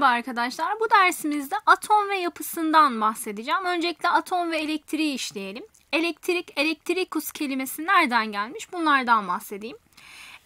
Merhaba arkadaşlar. Bu dersimizde atom ve yapısından bahsedeceğim. Öncelikle atom ve elektriği işleyelim. Elektrik, elektrikus kelimesi nereden gelmiş? Bunlardan bahsedeyim.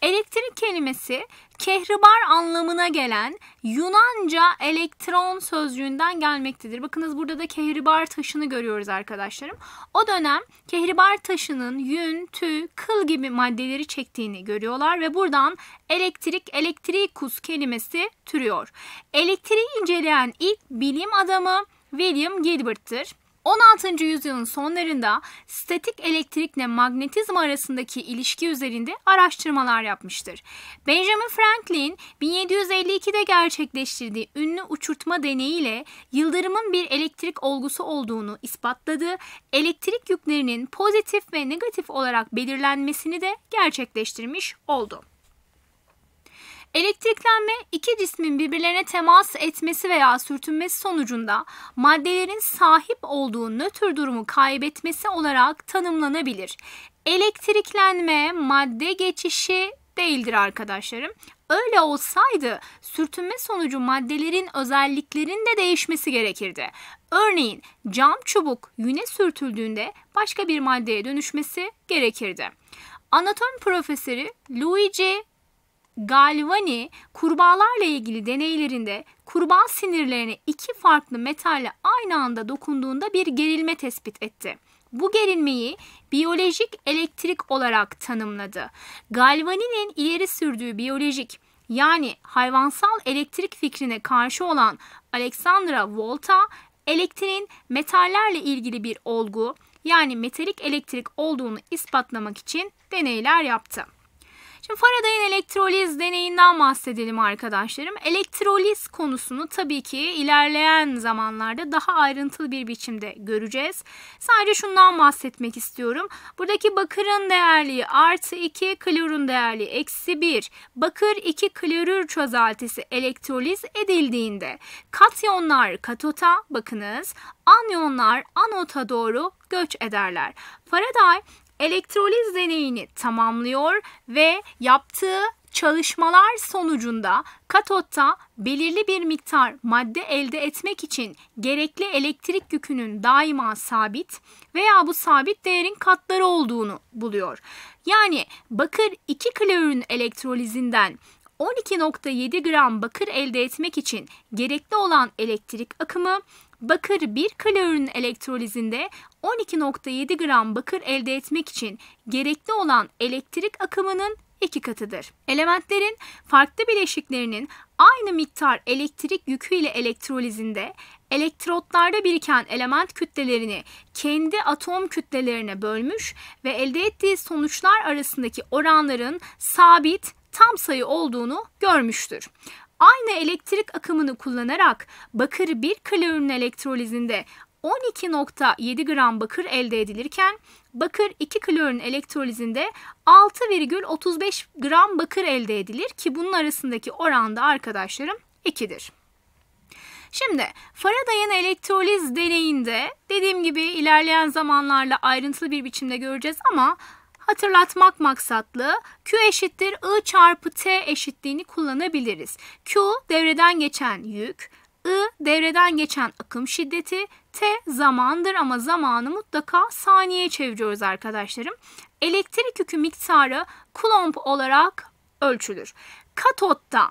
Elektrik kelimesi kehribar anlamına gelen Yunanca elektron sözcüğünden gelmektedir. Bakınız burada da kehribar taşını görüyoruz arkadaşlarım. O dönem kehribar taşının yün, tüy, kıl gibi maddeleri çektiğini görüyorlar ve buradan elektrik, elektrikus kelimesi türüyor. Elektriği inceleyen ilk bilim adamı William Gilbert'tir. 16. yüzyılın sonlarında statik elektrikle magnetizm arasındaki ilişki üzerinde araştırmalar yapmıştır. Benjamin Franklin 1752'de gerçekleştirdiği ünlü uçurtma deneyiyle yıldırımın bir elektrik olgusu olduğunu ispatladı. Elektrik yüklerinin pozitif ve negatif olarak belirlenmesini de gerçekleştirmiş oldu. Elektriklenme iki cismin birbirlerine temas etmesi veya sürtünmesi sonucunda maddelerin sahip olduğu nötr durumu kaybetmesi olarak tanımlanabilir. Elektriklenme madde geçişi değildir arkadaşlarım. Öyle olsaydı sürtünme sonucu maddelerin özelliklerinde değişmesi gerekirdi. Örneğin cam çubuk yüne sürtüldüğünde başka bir maddeye dönüşmesi gerekirdi. Anatomi profesörü Luigi Galvani kurbağalarla ilgili deneylerinde kurbağa sinirlerine iki farklı metalle aynı anda dokunduğunda bir gerilme tespit etti. Bu gerilmeyi biyolojik elektrik olarak tanımladı. Galvani'nin ileri sürdüğü biyolojik yani hayvansal elektrik fikrine karşı olan Alexandra Volta elektriğin metallerle ilgili bir olgu yani metalik elektrik olduğunu ispatlamak için deneyler yaptı. Şimdi Faraday'ın elektroliz deneyinden bahsedelim arkadaşlarım. Elektroliz konusunu tabii ki ilerleyen zamanlarda daha ayrıntılı bir biçimde göreceğiz. Sadece şundan bahsetmek istiyorum. Buradaki bakırın değerliği artı 2, klorun değerliği eksi 1. Bakır 2 klorür çözeltisi elektroliz edildiğinde katyonlar katota bakınız, anyonlar anota doğru göç ederler. Faraday elektroliz deneyini tamamlıyor ve yaptığı çalışmalar sonucunda katotta belirli bir miktar madde elde etmek için gerekli elektrik yükünün daima sabit veya bu sabit değerin katları olduğunu buluyor. Yani bakır 2 klorürün elektrolizinden 12.7 gram bakır elde etmek için gerekli olan elektrik akımı bakır 1 klorürün elektrolizinde 12.7 gram bakır elde etmek için gerekli olan elektrik akımının iki katıdır. Elementlerin farklı bileşiklerinin aynı miktar elektrik yükü ile elektrolizinde elektrotlarda biriken element kütlelerini kendi atom kütlelerine bölmüş ve elde ettiği sonuçlar arasındaki oranların sabit tam sayı olduğunu görmüştür aynı elektrik akımını kullanarak bakır bir klorun elektrolizinde 12.7 gram bakır elde edilirken bakır 2 klorun elektrolizinde 6,35 gram bakır elde edilir ki bunun arasındaki oranda arkadaşlarım 2'dir. Şimdi Faraday'ın elektroliz deneyinde dediğim gibi ilerleyen zamanlarla ayrıntılı bir biçimde göreceğiz ama hatırlatmak maksatlı Q eşittir I çarpı T eşitliğini kullanabiliriz. Q devreden geçen yük, I devreden geçen akım şiddeti, T zamandır ama zamanı mutlaka saniye çeviriyoruz arkadaşlarım. Elektrik yükü miktarı kulomb olarak ölçülür. Katotta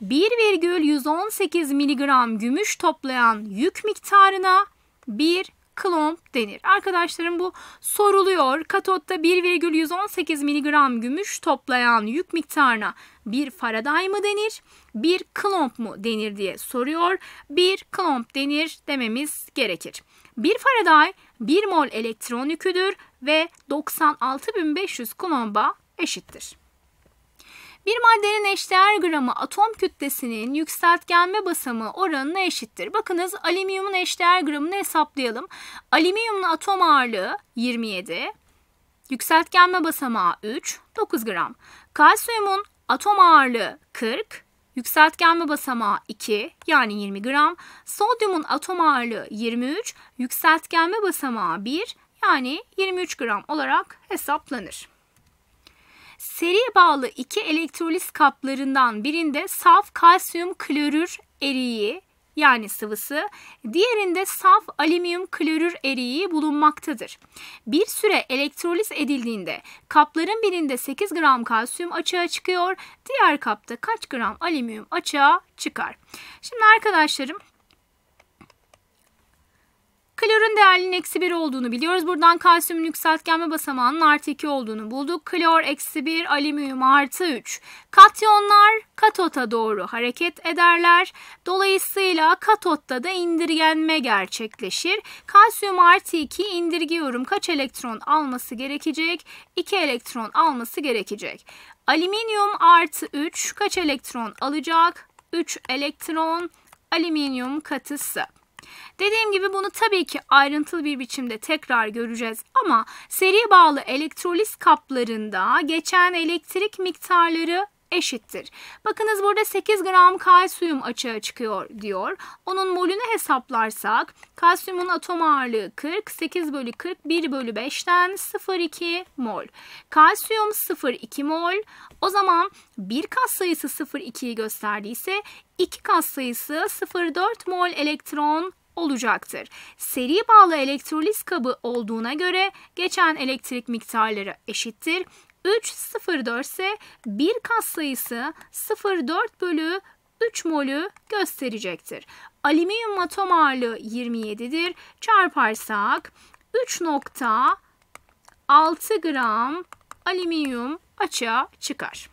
1,118 mg gümüş toplayan yük miktarına 1 klomp denir. Arkadaşlarım bu soruluyor. Katotta 1,118 mg gümüş toplayan yük miktarına bir faraday mı denir? Bir klomp mu denir diye soruyor. Bir klomp denir dememiz gerekir. Bir faraday 1 mol elektron yüküdür ve 96.500 klomba eşittir. Bir maddenin eşdeğer gramı atom kütlesinin yükseltgenme basımı oranına eşittir. Bakınız alüminyumun eşdeğer gramını hesaplayalım. Alüminyumun atom ağırlığı 27, yükseltgenme basamağı 3, 9 gram. Kalsiyumun atom ağırlığı 40, yükseltgenme basamağı 2 yani 20 gram. Sodyumun atom ağırlığı 23, yükseltgenme basamağı 1 yani 23 gram olarak hesaplanır. Seri bağlı iki elektroliz kaplarından birinde saf kalsiyum klorür eriği yani sıvısı, diğerinde saf alüminyum klorür eriği bulunmaktadır. Bir süre elektroliz edildiğinde kapların birinde 8 gram kalsiyum açığa çıkıyor, diğer kapta kaç gram alüminyum açığa çıkar. Şimdi arkadaşlarım Klorun değerinin eksi 1 olduğunu biliyoruz. Buradan kalsiyum yükseltgenme basamağının artı 2 olduğunu bulduk. Klor eksi 1, alüminyum artı 3. Katyonlar katota doğru hareket ederler. Dolayısıyla katotta da indirgenme gerçekleşir. Kalsiyum artı 2 indirgiyorum. Kaç elektron alması gerekecek? 2 elektron alması gerekecek. Alüminyum artı 3 kaç elektron alacak? 3 elektron alüminyum katısı. Dediğim gibi bunu tabii ki ayrıntılı bir biçimde tekrar göreceğiz ama seri bağlı elektroliz kaplarında geçen elektrik miktarları eşittir. Bakınız burada 8 gram kalsiyum açığa çıkıyor diyor. Onun molünü hesaplarsak kalsiyumun atom ağırlığı 40, 8 bölü 40, 1 bölü 5'ten 0,2 mol. Kalsiyum 0,2 mol. O zaman bir kas sayısı 0,2'yi gösterdiyse 2 kas sayısı 0,4 mol elektron olacaktır. Seri bağlı elektroliz kabı olduğuna göre geçen elektrik miktarları eşittir. 3 0,4 ise bir kas sayısı 0,4 bölü 3 molü gösterecektir. Alüminyum atom ağırlığı 27'dir. Çarparsak 3.6 gram alüminyum açığa çıkar.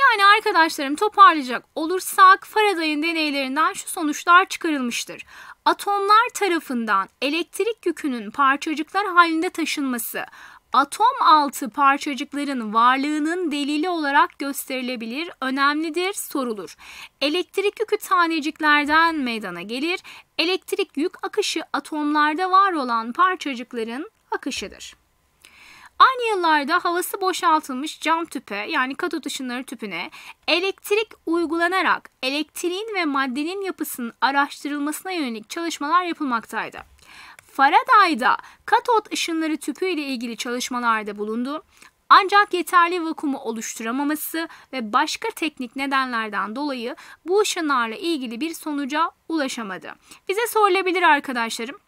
Yani arkadaşlarım toparlayacak olursak Faraday'ın deneylerinden şu sonuçlar çıkarılmıştır. Atomlar tarafından elektrik yükünün parçacıklar halinde taşınması atom altı parçacıkların varlığının delili olarak gösterilebilir, önemlidir, sorulur. Elektrik yükü taneciklerden meydana gelir. Elektrik yük akışı atomlarda var olan parçacıkların akışıdır. Aynı yıllarda havası boşaltılmış cam tüpe yani katot ışınları tüpüne elektrik uygulanarak elektriğin ve maddenin yapısının araştırılmasına yönelik çalışmalar yapılmaktaydı. Faraday da katot ışınları tüpü ile ilgili çalışmalarda bulundu. Ancak yeterli vakumu oluşturamaması ve başka teknik nedenlerden dolayı bu ışınlarla ilgili bir sonuca ulaşamadı. Bize sorulabilir arkadaşlarım.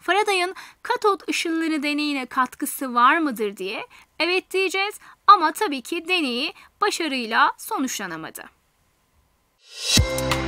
Faraday'ın katot ışınları deneyine katkısı var mıdır diye evet diyeceğiz ama tabii ki deneyi başarıyla sonuçlanamadı. Müzik